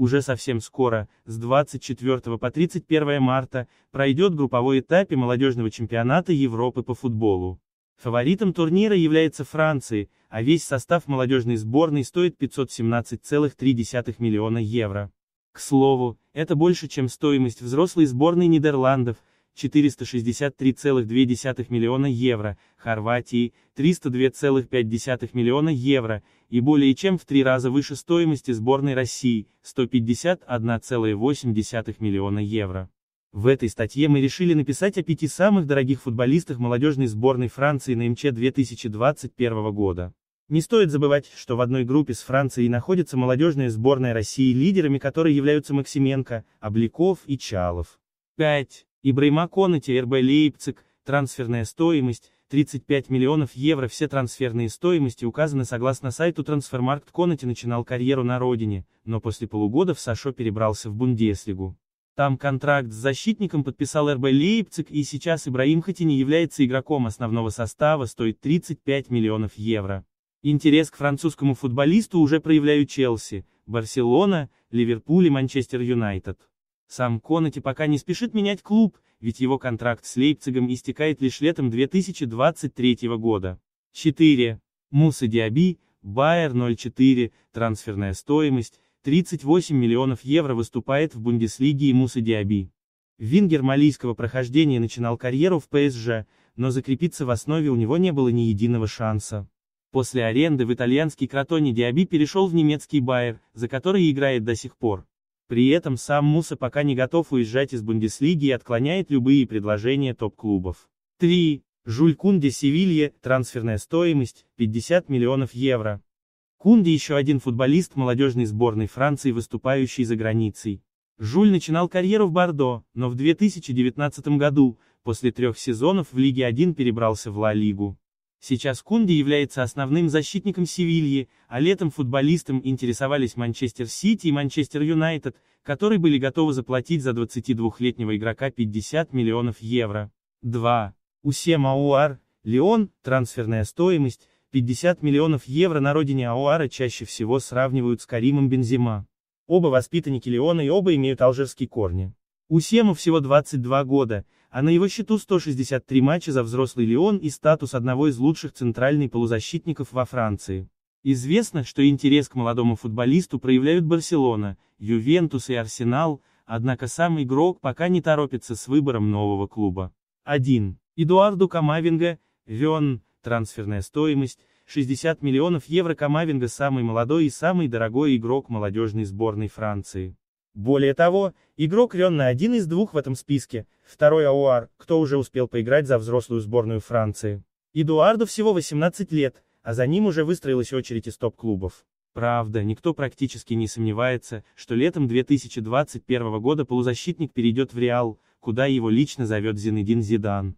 Уже совсем скоро, с 24 по 31 марта, пройдет групповой этап молодежного чемпионата Европы по футболу. Фаворитом турнира является Франция, а весь состав молодежной сборной стоит 517,3 миллиона евро. К слову, это больше, чем стоимость взрослой сборной Нидерландов, 463,2 миллиона евро, Хорватии – 302,5 миллиона евро, и более чем в три раза выше стоимости сборной России – 151,8 миллиона евро. В этой статье мы решили написать о пяти самых дорогих футболистах молодежной сборной Франции на МЧ 2021 года. Не стоит забывать, что в одной группе с Францией находится молодежная сборная России, лидерами которой являются Максименко, Обликов и Чалов. 5. Ибрайма Конате, РБ Лейпциг, трансферная стоимость, 35 миллионов евро все трансферные стоимости указаны согласно сайту Трансфермаркт Конати начинал карьеру на родине, но после полугода в Сашо перебрался в Бундеслигу. Там контракт с защитником подписал РБ Лейпциг и сейчас Ибраим хоть и не является игроком основного состава стоит 35 миллионов евро. Интерес к французскому футболисту уже проявляют Челси, Барселона, Ливерпуль и Манчестер Юнайтед. Сам Конати пока не спешит менять клуб, ведь его контракт с Лейпцигом истекает лишь летом 2023 года. 4. Муса Диаби, Байер 04, трансферная стоимость, 38 миллионов евро выступает в Бундеслиге и Муса Диаби. Вингер малийского прохождения начинал карьеру в ПСЖ, но закрепиться в основе у него не было ни единого шанса. После аренды в итальянский Кротоне Диаби перешел в немецкий Байер, за который играет до сих пор. При этом сам Муса пока не готов уезжать из Бундеслиги и отклоняет любые предложения топ-клубов. 3. Жуль Кунде Севилье, трансферная стоимость, 50 миллионов евро. Кунде еще один футболист молодежной сборной Франции, выступающий за границей. Жуль начинал карьеру в Бордо, но в 2019 году, после трех сезонов в Лиге 1 перебрался в Ла-Лигу. Сейчас Кунди является основным защитником Севильи, а летом футболистам интересовались Манчестер Сити и Манчестер Юнайтед, которые были готовы заплатить за 22-летнего игрока 50 миллионов евро. 2. У Сема Ауар, Леон, трансферная стоимость, 50 миллионов евро на родине Ауара чаще всего сравнивают с Каримом Бензима. Оба воспитанники Леона и оба имеют алжирские корни. У Сема всего 22 года, а на его счету 163 матча за взрослый Лион и статус одного из лучших центральной полузащитников во Франции. Известно, что интерес к молодому футболисту проявляют Барселона, Ювентус и Арсенал, однако сам игрок пока не торопится с выбором нового клуба. 1. Эдуарду Камавинга, Вен, трансферная стоимость, 60 миллионов евро Камавинга самый молодой и самый дорогой игрок молодежной сборной Франции. Более того, игрок Ренна один из двух в этом списке, второй Ауар, кто уже успел поиграть за взрослую сборную Франции. Эдуарду всего 18 лет, а за ним уже выстроилась очередь из топ-клубов. Правда, никто практически не сомневается, что летом 2021 года полузащитник перейдет в Реал, куда его лично зовет Зинедин Зидан.